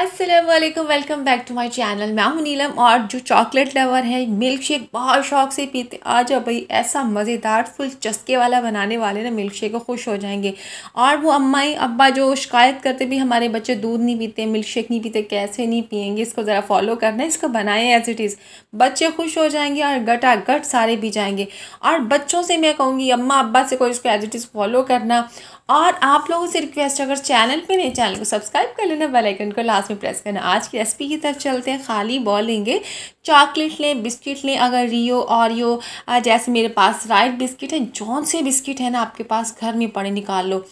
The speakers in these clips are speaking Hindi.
Aslam welcome back to my channel मैं हूं नीलम और जो चॉकलेट लवर है मिल्क शेक बहुत शौक से पीते आज अब भाई ऐसा मज़ेदार फुल चस्के वाला बनाने वाले ना मिल्क शेक को खुश हो जाएंगे और वो अम्माई अब्बा जो शिकायत करते भी हमारे बच्चे दूध नहीं पीते मिल्क शेक नहीं पीते कैसे नहीं पियेंगे इसको ज़रा फॉलो करना है इसको बनाएं एज इट इज़ बच्चे खुश हो जाएंगे और गटा गट सारे पी जाएंगे और बच्चों से मैं कहूँगी अम्मा अब्बा से कोई इसको एज इट इज़ फॉलो करना और आप लोगों से रिक्वेस्ट अगर चैनल पर नहीं चैनल को सब्सक्राइब कर लेना बेलाइकन को लास्ट लास्ट में प्रेस करना आज की रेसिपी की तरफ चलते हैं खाली बॉल लेंगे चॉकलेट लें बिस्किट लें अगर रियो औरियो जैसे मेरे पास राइट बिस्किट है जौन से बिस्किट है ना आपके पास घर में पड़े निकाल लो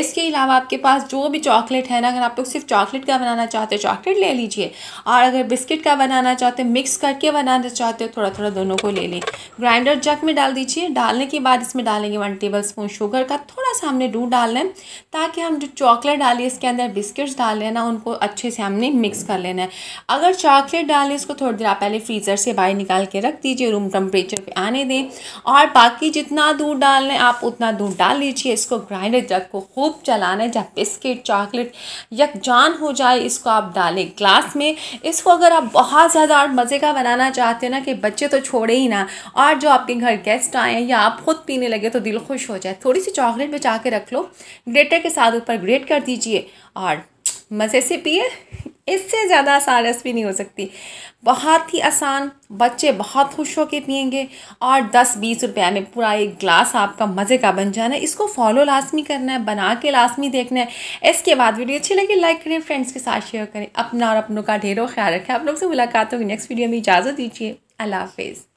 इसके अलावा आपके पास जो भी चॉकलेट है ना अगर आप लोग सिर्फ चॉकलेट का बनाना चाहते हो चॉकलेट ले लीजिए और अगर बिस्किट का बनाना चाहते हो मिक्स करके बनाना चाहते हो थोड़ा थोड़ा दोनों को ले लें ग्राइंडर जग में डाल दीजिए डालने के बाद इसमें डालेंगे वन टेबल स्पून शुगर का थोड़ा सा हमने डूब डालना है ताकि हम जो चॉकलेट डालिए इसके अंदर बिस्किट्स डाल लेना उनको अच्छे से से हमने मिक्स कर लेना है अगर चॉकलेट डालें इसको थोड़ी देर आप पहले फ्रीज़र से बाहर निकाल के रख दीजिए रूम टेम्परेचर पर आने दें और बाकी जितना दूध डाल लें आप उतना दूध डाल लीजिए इसको ग्राइंडर जग को खूब चलाना है जब बिस्किट चॉकलेट यकजान हो जाए इसको आप डालें ग्लास में इसको अगर आप बहुत ज़्यादा और मज़े का बनाना चाहते हैं ना कि बच्चे तो छोड़े ही ना और जो आपके घर गेस्ट आए हैं या आप खुद पीने लगे तो दिल खुश हो जाए थोड़ी सी चॉकलेट बचा के रख लो ग्रेटर के साथ ऊपर ग्रेट कर दीजिए और मज़े से पिए इससे ज़्यादा आसान रेसिपी नहीं हो सकती बहुत ही आसान बच्चे बहुत खुश होकर पियेंगे और दस बीस रुपया में पूरा एक ग्लास आपका मज़े का बन जाना है इसको फॉलो लाजमी करना है बना के लाजमी देखना है इसके बाद वीडियो अच्छी लगी लाइक करें फ्रेंड्स के साथ शेयर करें अपना और अपनों का ढेरों ख्याल रखें आप लोग से मुलाकात होगी नेक्स्ट वीडियो में इजाज़त दीजिए अल्लाह हाफिज़